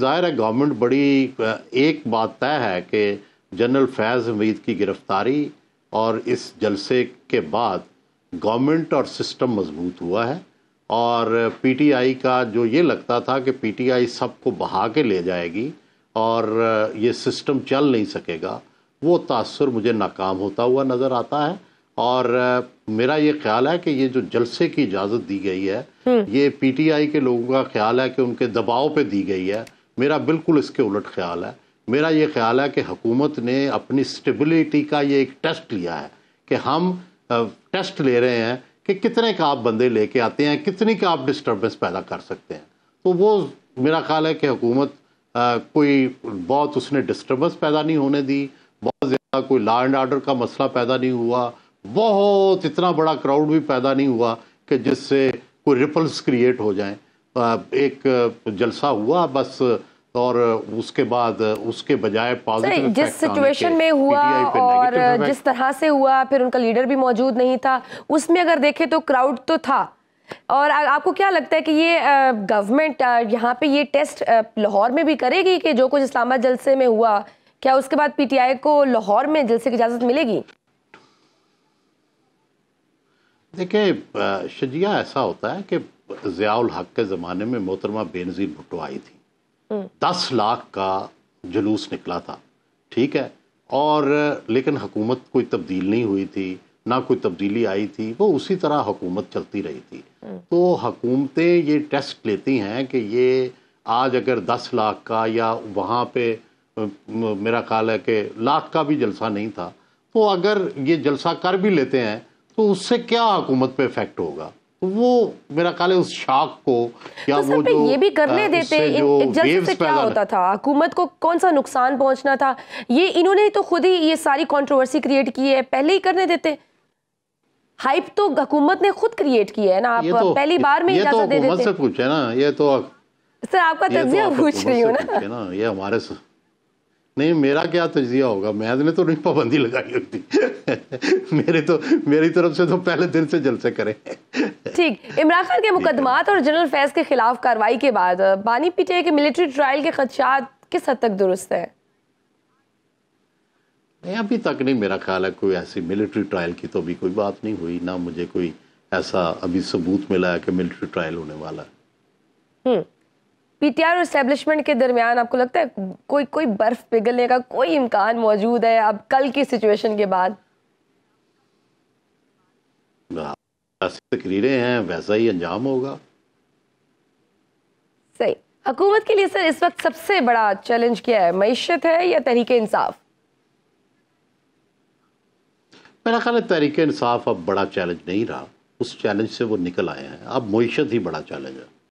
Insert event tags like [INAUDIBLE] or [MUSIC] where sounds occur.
ज़ाहिर है गवर्नमेंट बड़ी एक बात तय है कि जनरल फैज़ हमीद की गिरफ्तारी और इस जलसे के बाद गवर्नमेंट और सिस्टम मजबूत हुआ है और पीटीआई का जो ये लगता था कि पीटीआई सबको बहा के ले जाएगी और ये सिस्टम चल नहीं सकेगा वो तासर मुझे नाकाम होता हुआ नज़र आता है और मेरा ये ख्याल है कि ये जो जलसे की इजाज़त दी गई है हम्म। ये पीटीआई के लोगों का ख्याल है कि उनके दबाव पे दी गई है मेरा बिल्कुल इसके उलट ख्याल है मेरा ये ख्याल है कि हुकूमत ने अपनी स्टेबिलिटी का ये एक टेस्ट लिया है कि हम टेस्ट ले रहे हैं कि कितने का आप बंदे लेके आते हैं कितनी का आप डिस्टर्बेंस पैदा कर सकते हैं तो वो मेरा ख्याल है कि हुकूमत कोई बहुत उसने डिस्टर्बेंस पैदा नहीं होने दी बहुत ज़्यादा कोई लॉ एंड आर्डर का मसला पैदा नहीं हुआ बहुत इतना बड़ा क्राउड भी पैदा नहीं हुआ कि जिससे कोई रिपल्स क्रिएट हो जाएँ एक जलसा हुआ बस और उसके बाद उसके बजाय पॉजिटिव जिस सिचुएशन में हुआ और जिस तरह से हुआ फिर उनका लीडर भी मौजूद नहीं था उसमें अगर देखें तो क्राउड तो था और आ, आपको क्या लगता है कि ये गवर्नमेंट यहाँ पे ये टेस्ट लाहौर में भी करेगी कि जो कुछ इस्लामा जलसे में हुआ क्या उसके बाद पीटीआई को लाहौर में जलसे की इजाज़त मिलेगी देखिए शजिया ऐसा होता है कि ज़ियाउल हक के ज़माने में मोहतरमा बेनज़ीर भुट्टो आई थी हम्म। दस लाख का जुलूस निकला था ठीक है और लेकिन हुकूमत कोई तब्दील नहीं हुई थी ना कोई तब्दीली आई थी वो उसी तरह हुकूमत चलती रही थी हम्म। तो हुकूमतें ये टेस्ट लेती हैं कि ये आज अगर दस लाख का या वहाँ पे मेरा ख्याल है कि लाख का भी जलसा नहीं था तो अगर ये जलसा कर भी लेते हैं तो उससे क्या हुकूमत पे इफेक्ट होगा तो वो मेरा ख्याल है उस शाक को या तो वो जो ये भी करने देते इन जल्द से क्या होता था हुकूमत को कौन सा नुकसान पहुंचना था ये इन्होंने तो खुद ही ये सारी कंट्रोवर्सी क्रिएट की है पहले ही करने देते हाइप तो हुकूमत ने खुद क्रिएट की है ना आप तो, पहली बार में ये तो दे देते से है ना ये तो सर आपका तो तजिया पूछ रही हूँ ना ये हमारे नहीं मेरा क्या तजिया होगा मैंने तो नहीं पाबंदी लगाई होती [LAUGHS] मेरे तो मेरी तरफ से तो पहले दिन से जलसे करें ठीक इमरान खान के मुकदमात और जनरल फैज के खिलाफ कार्रवाई के बाद बानी पीटे के मिलिट्री ट्रायल के खदशात किस हद तक दुरुस्त है नहीं अभी तक नहीं मेरा ख्याल है कोई ऐसी मिलिट्री ट्रायल की तो अभी कोई बात नहीं हुई ना मुझे कोई ऐसा अभी सबूत मिला है कि मिलिट्री ट्रायल होने वाला है हम्म। पीटीआर और एस्टेब्लिशमेंट के दरमियान आपको लगता है कोई कोई बर्फ पिघलने का कोई इम्कान मौजूद है अब कल की सिचुएशन के बाद सियासी तकरीरें हैं वैसा ही अंजाम होगा सही हकूमत के लिए सर इस वक्त सबसे बड़ा चैलेंज क्या है मीशत है या तहरीक इंसाफ मेरा ख्याल है तहरीक इंसाफ अब बड़ा चैलेंज नहीं रहा उस चैलेंज से वो निकल आए हैं अब मीशत ही बड़ा चैलेंज है